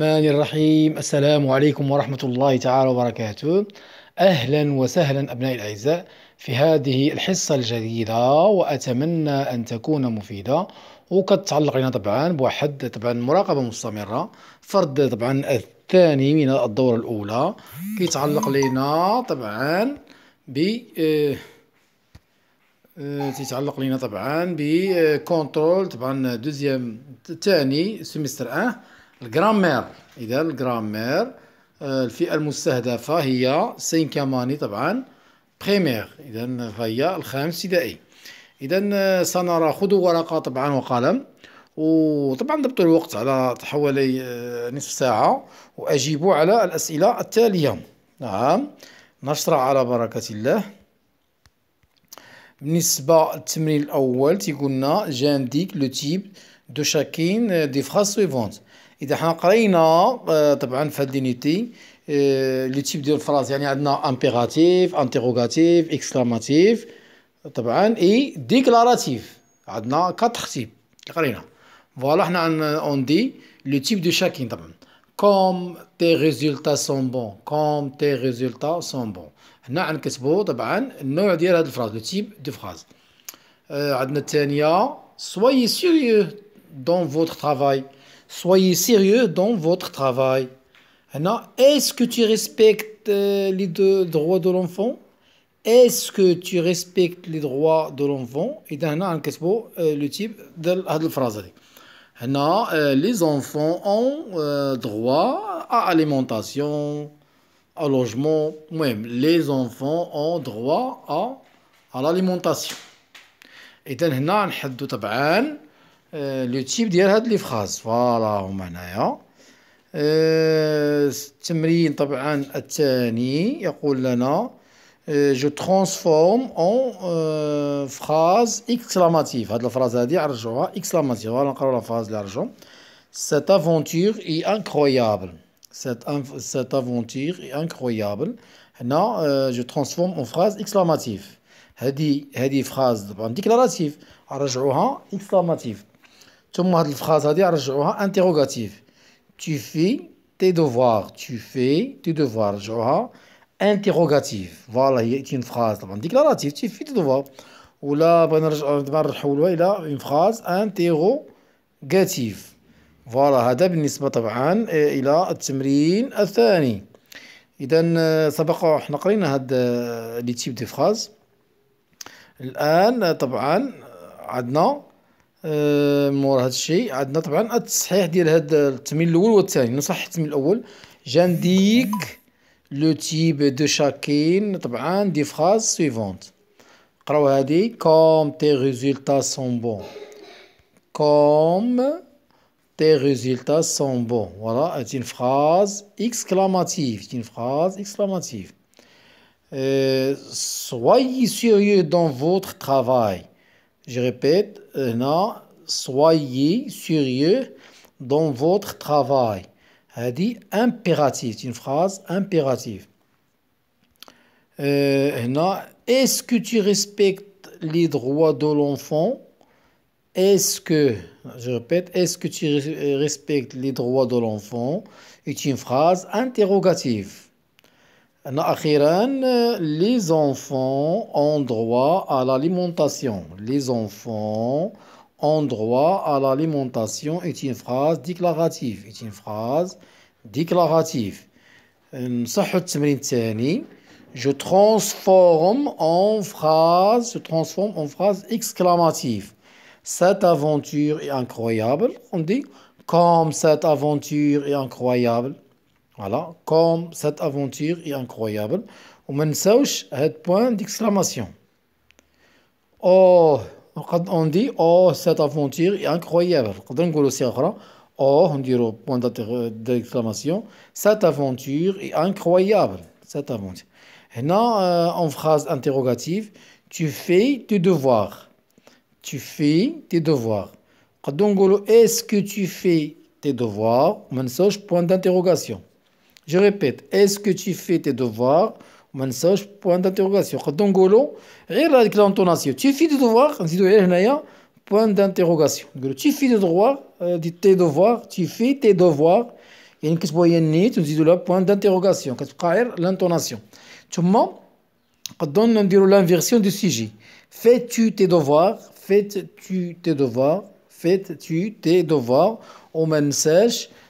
الرحمن الرحيم السلام عليكم ورحمة الله تعالى وبركاته أهلا وسهلا أبنائي الأعزاء في هذه الحصة الجديدة وأتمنى أن تكون مفيدة وقد تعلق لنا طبعا بواحد طبعا مراقبة مستمرة فرد طبعا الثاني من الدورة الأولى كيتعلق لنا طبعا ب آه، تيتعلق لنا طبعا بكونترول طبعا دوزيام ثاني سيمستر 1 أه. الجرامير اذا الجرامير آه، الفئه المستهدفه هي سينكاماني طبعا بريمير اذا هي الخامس ابتدائي اذا آه، سنرى خذوا ورقه طبعا وقلم وطبعا ضبطوا الوقت على حوالي آه، نصف ساعه واجيبوا على الاسئله التاليه نعم نشرع على بركه الله بالنسبه للتمرين الاول تيقولنا جانديك لو تيب دو شاكين دي فراس سويفونت اذا حنا قرينا آه، طبعا في هاد آه، لي تيب ديال الفراز يعني عندنا امبيراتيف انتيروغاتيف اكسكلاماتيف طبعا اي ديكلاراتيف عندنا كاتر تيب قرينا فوالا حنا اون دي لو تيب دو شاكين طبعا كوم تي ريزولتا سون بون كوم تي ريزولتا سون بون هنا غنكتبو طبعا النوع ديال هاد الفراز لو تيب دو فراز آه، عندنا الثانيه سوي سيريو دون فوتر ترافاي Soyez sérieux dans votre travail. Est-ce que tu respectes euh, les droits de l'enfant Est-ce que tu respectes les droits de l'enfant Et là, euh, le type de phrase. Euh, les enfants ont droit à alimentation, à logement. Même les enfants ont droit à, à l'alimentation. Et on آه، لو تيب ديال هاد لي فراز فوالا هما هنايا آه، التمرين طبعا الثاني يقول لنا آه، جو ترانسفورم اون فراز اكسلاماتيف هاد الفراز هادي عرجوها اكسلاماتيف فوالا نقراو فراز اللي عرجو سيت افونتور اي انكرويابل سيت سيت افونتور اي انكرويابل هنا جو ترانسفورم اون فراز اكسلاماتيف هادي هادي فراز طبعا ديكلاراتيف رجعوها اكسلاماتيف ثم هاد الفخاز هادي رجعوها انتيروغاتيف tu fais tes devoirs tu fais tes devoirs رجعوها انتيروغاتيف فوالا هي اون فراز طبعا ديكلاراتيف tu fais tes devoirs ولا بغينا نرجعو دابا نحولوها الى اون فراز انتيروغاتيف فوالا هذا بالنسبه طبعا آه، الى التمرين الثاني اذا آه، سبق حنا قرينا هاد آه، لي تيب دي فراز الان طبعا عندنا آه، مور هذا الشيء عندنا طبعا التصحيح ديال هذا التمرين الاول والثاني نصحح التمرين الاول جانديك لو تيب دو شاكين طبعا دي فراز سويفونت قراو هادي كوم تي ريزولتا سون بون كوم تي ريزولتا سون بون فوالا هادي فراز اكسكلاماتيف دي فراز اكسكلاماتيف سويي سيريو دون فوتر ترافاي Je répète, non, soyez sérieux dans votre travail. Elle dit impératif, c'est une phrase impérative. Euh, est-ce que tu respectes les droits de l'enfant Est-ce que, je répète, est-ce que tu respectes les droits de l'enfant C'est une phrase interrogative les enfants ont droit à l'alimentation. Les enfants ont droit à l'alimentation est une phrase déclarative. Est une phrase déclarative. Je transforme en phrase, je transforme en phrase exclamative. Cette aventure est incroyable. On dit comme cette aventure est incroyable. Voilà, comme cette aventure est incroyable. On ne point d'exclamation. Oh, on dit oh cette aventure est incroyable. Oh, on dit point d'exclamation, cette aventure est incroyable. Cette aventure. Et euh, en phrase interrogative, tu fais tes devoirs. Tu fais tes devoirs. est-ce que tu fais tes devoirs? Point d'interrogation. Je répète, est-ce que tu fais tes devoirs Point d'interrogation. Donc, l'intonation, tu fais tes devoirs eh, Point d'interrogation. Tu fais euh, tes devoirs Tu fais tes devoirs Il y a une question là, point d'interrogation. Quand ce qu'il L'intonation. Tout le monde, on donne l'inversion du sujet. Fais-tu tes devoirs Fais-tu tes devoirs Fais-tu tes devoirs me d'interrogation.